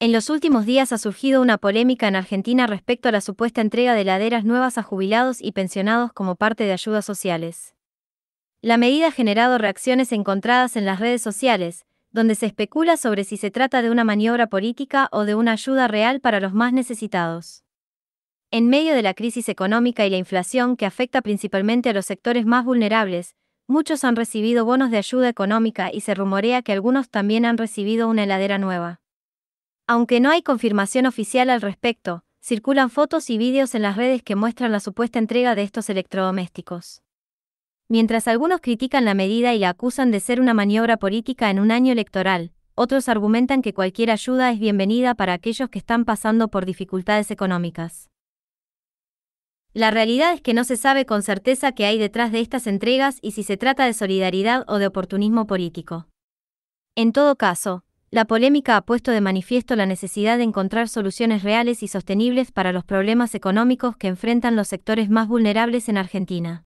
En los últimos días ha surgido una polémica en Argentina respecto a la supuesta entrega de laderas nuevas a jubilados y pensionados como parte de ayudas sociales. La medida ha generado reacciones encontradas en las redes sociales, donde se especula sobre si se trata de una maniobra política o de una ayuda real para los más necesitados. En medio de la crisis económica y la inflación que afecta principalmente a los sectores más vulnerables, muchos han recibido bonos de ayuda económica y se rumorea que algunos también han recibido una heladera nueva. Aunque no hay confirmación oficial al respecto, circulan fotos y vídeos en las redes que muestran la supuesta entrega de estos electrodomésticos. Mientras algunos critican la medida y la acusan de ser una maniobra política en un año electoral, otros argumentan que cualquier ayuda es bienvenida para aquellos que están pasando por dificultades económicas. La realidad es que no se sabe con certeza qué hay detrás de estas entregas y si se trata de solidaridad o de oportunismo político. En todo caso, la polémica ha puesto de manifiesto la necesidad de encontrar soluciones reales y sostenibles para los problemas económicos que enfrentan los sectores más vulnerables en Argentina.